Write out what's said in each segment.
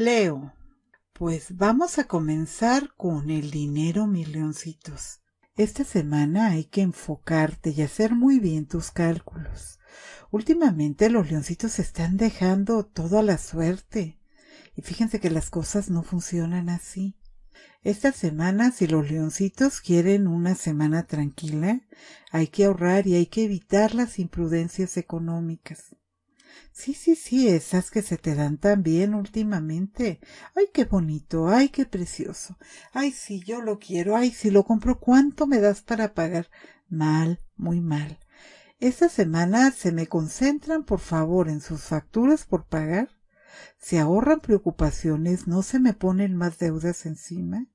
Leo, pues vamos a comenzar con el dinero, mis leoncitos. Esta semana hay que enfocarte y hacer muy bien tus cálculos. Últimamente los leoncitos se están dejando todo a la suerte. Y fíjense que las cosas no funcionan así. Esta semana, si los leoncitos quieren una semana tranquila, hay que ahorrar y hay que evitar las imprudencias económicas. Sí, sí, sí, esas que se te dan tan bien últimamente. Ay, qué bonito, ay, qué precioso. Ay, sí, yo lo quiero, ay, si sí, lo compro, ¿cuánto me das para pagar? Mal, muy mal. Esta semana se me concentran, por favor, en sus facturas por pagar. Se ahorran preocupaciones, no se me ponen más deudas encima.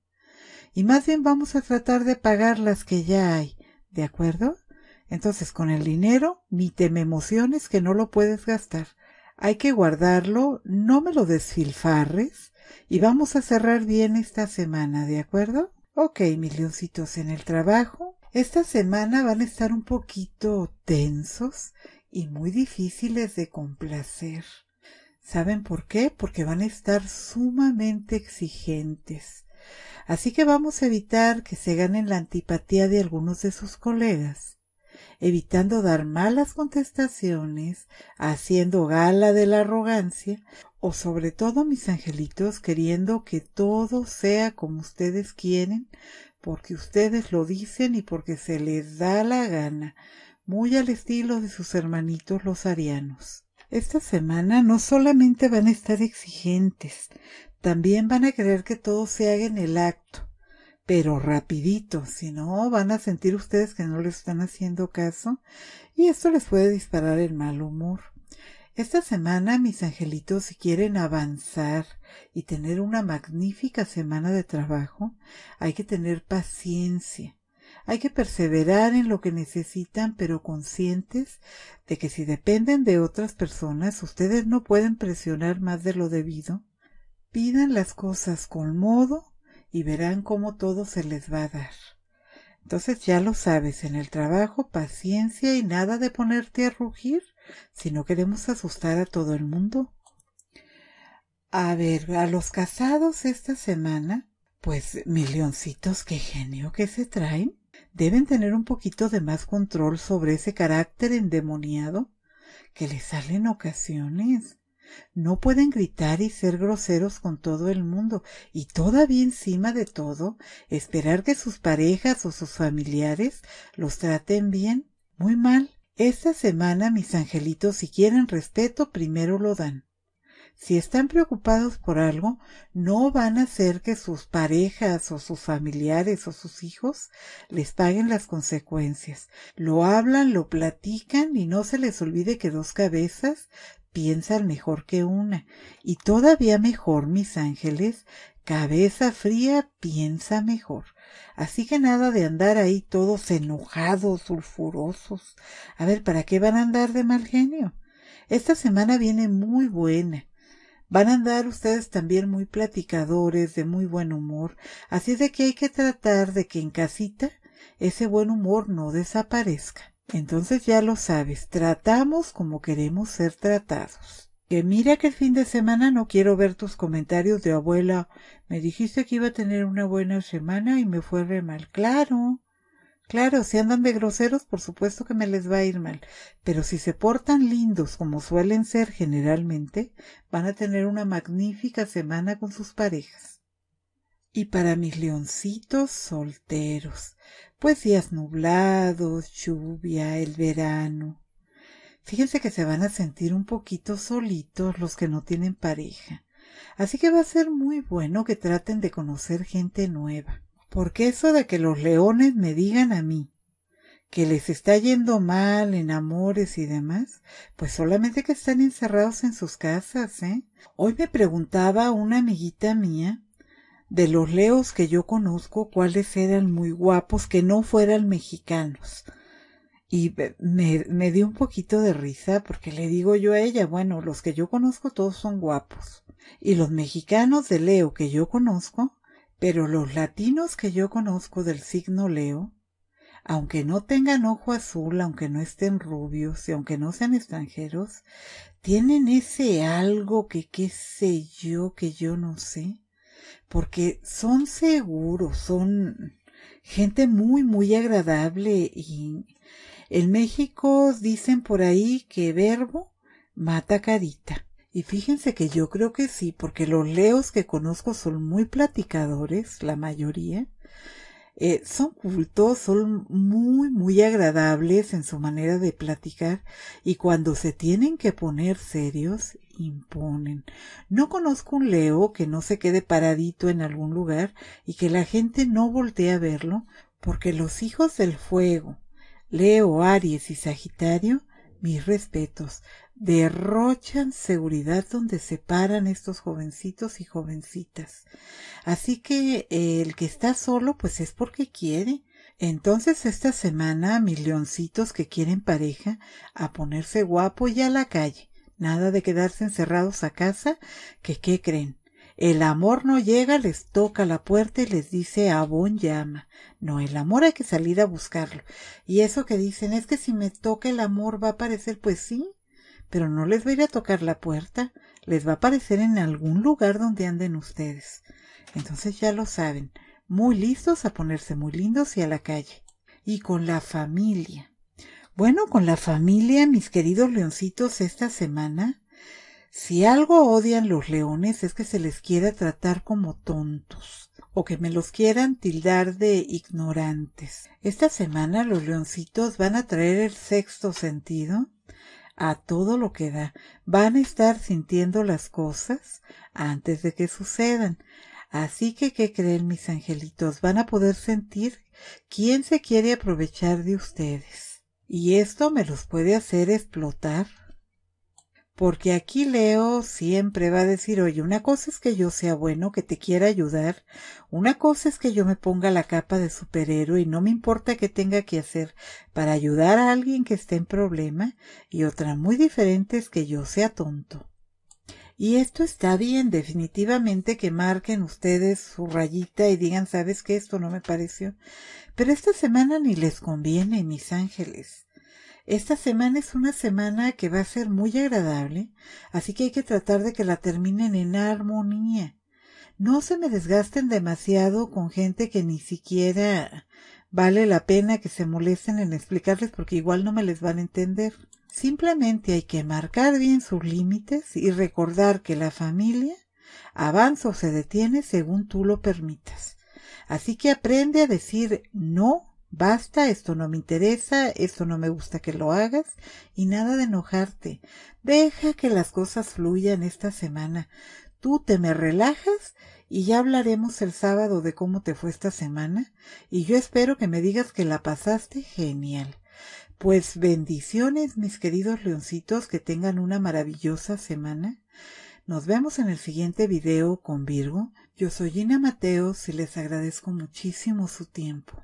Y más bien vamos a tratar de pagar las que ya hay, ¿de acuerdo? Entonces, con el dinero, ni te me emociones que no lo puedes gastar. Hay que guardarlo, no me lo desfilfarres y vamos a cerrar bien esta semana, ¿de acuerdo? Ok, mis en el trabajo. Esta semana van a estar un poquito tensos y muy difíciles de complacer. ¿Saben por qué? Porque van a estar sumamente exigentes. Así que vamos a evitar que se ganen la antipatía de algunos de sus colegas evitando dar malas contestaciones, haciendo gala de la arrogancia, o sobre todo, mis angelitos, queriendo que todo sea como ustedes quieren, porque ustedes lo dicen y porque se les da la gana, muy al estilo de sus hermanitos los arianos. Esta semana no solamente van a estar exigentes, también van a querer que todo se haga en el acto, pero rapidito, si no van a sentir ustedes que no les están haciendo caso y esto les puede disparar el mal humor. Esta semana, mis angelitos, si quieren avanzar y tener una magnífica semana de trabajo, hay que tener paciencia. Hay que perseverar en lo que necesitan, pero conscientes de que si dependen de otras personas, ustedes no pueden presionar más de lo debido. Pidan las cosas con modo, y verán cómo todo se les va a dar. Entonces ya lo sabes, en el trabajo paciencia y nada de ponerte a rugir si no queremos asustar a todo el mundo. A ver, a los casados esta semana, pues milloncitos leoncitos, qué genio que se traen. Deben tener un poquito de más control sobre ese carácter endemoniado que les sale en ocasiones. No pueden gritar y ser groseros con todo el mundo y todavía encima de todo esperar que sus parejas o sus familiares los traten bien. Muy mal. Esta semana mis angelitos si quieren respeto primero lo dan. Si están preocupados por algo, no van a hacer que sus parejas o sus familiares o sus hijos les paguen las consecuencias. Lo hablan, lo platican y no se les olvide que dos cabezas piensan mejor que una, y todavía mejor, mis ángeles, cabeza fría piensa mejor. Así que nada de andar ahí todos enojados, sulfurosos. A ver, ¿para qué van a andar de mal genio? Esta semana viene muy buena. Van a andar ustedes también muy platicadores, de muy buen humor. Así de que hay que tratar de que en casita ese buen humor no desaparezca. Entonces ya lo sabes, tratamos como queremos ser tratados. Que mira que el fin de semana no quiero ver tus comentarios de abuela. Me dijiste que iba a tener una buena semana y me fue re mal. Claro. Claro, si andan de groseros, por supuesto que me les va a ir mal, pero si se portan lindos como suelen ser generalmente, van a tener una magnífica semana con sus parejas y para mis leoncitos solteros, pues días nublados, lluvia, el verano. Fíjense que se van a sentir un poquito solitos los que no tienen pareja. Así que va a ser muy bueno que traten de conocer gente nueva. Porque eso de que los leones me digan a mí que les está yendo mal en amores y demás, pues solamente que están encerrados en sus casas, ¿eh? Hoy me preguntaba una amiguita mía de los leos que yo conozco, cuáles eran muy guapos, que no fueran mexicanos. Y me, dio un poquito de risa porque le digo yo a ella, bueno, los que yo conozco todos son guapos. Y los mexicanos de Leo que yo conozco, pero los latinos que yo conozco del signo Leo, aunque no tengan ojo azul, aunque no estén rubios y aunque no sean extranjeros, tienen ese algo que qué sé yo, que yo no sé, porque son seguros, son gente muy, muy agradable y en México dicen por ahí que verbo mata carita. Y fíjense que yo creo que sí, porque los leos que conozco son muy platicadores, la mayoría, eh, son cultos, son muy, muy agradables en su manera de platicar y cuando se tienen que poner serios, imponen. No conozco un Leo que no se quede paradito en algún lugar y que la gente no voltee a verlo porque los hijos del fuego, Leo, Aries y Sagitario, mis respetos, derrochan seguridad donde se paran estos jovencitos y jovencitas. Así que eh, el que está solo pues es porque quiere. Entonces esta semana mis leoncitos que quieren pareja a ponerse guapo y a la calle. Nada de quedarse encerrados a casa, que qué creen. El amor no llega, les toca la puerta y les dice a bon llama. No, el amor hay que salir a buscarlo. Y eso que dicen es que si me toca el amor va a aparecer, pues sí, pero no les va a ir a tocar la puerta, les va a aparecer en algún lugar donde anden ustedes. Entonces ya lo saben, muy listos a ponerse muy lindos y a la calle. Y con la familia. Bueno, con la familia, mis queridos leoncitos, esta semana, si algo odian los leones es que se les quiera tratar como tontos o que me los quieran tildar de ignorantes. Esta semana los leoncitos van a traer el sexto sentido a todo lo que da. Van a estar sintiendo las cosas antes de que sucedan. Así que, ¿qué creen mis angelitos? Van a poder sentir quién se quiere aprovechar de ustedes. Y esto me los puede hacer explotar porque aquí Leo siempre va a decir, oye, una cosa es que yo sea bueno, que te quiera ayudar, una cosa es que yo me ponga la capa de superhéroe y no me importa qué tenga que hacer para ayudar a alguien que esté en problema, y otra muy diferente es que yo sea tonto. Y esto está bien, definitivamente que marquen ustedes su rayita y digan, sabes que esto no me pareció. Pero esta semana ni les conviene, mis ángeles. Esta semana es una semana que va a ser muy agradable, así que hay que tratar de que la terminen en armonía. No se me desgasten demasiado con gente que ni siquiera vale la pena que se molesten en explicarles porque igual no me les van a entender. Simplemente hay que marcar bien sus límites y recordar que la familia avanza o se detiene según tú lo permitas. Así que aprende a decir no Basta, esto no me interesa, esto no me gusta que lo hagas y nada de enojarte. Deja que las cosas fluyan esta semana. Tú te me relajas y ya hablaremos el sábado de cómo te fue esta semana y yo espero que me digas que la pasaste genial. Pues bendiciones, mis queridos leoncitos, que tengan una maravillosa semana. Nos vemos en el siguiente video con Virgo. Yo soy Gina Mateos y les agradezco muchísimo su tiempo.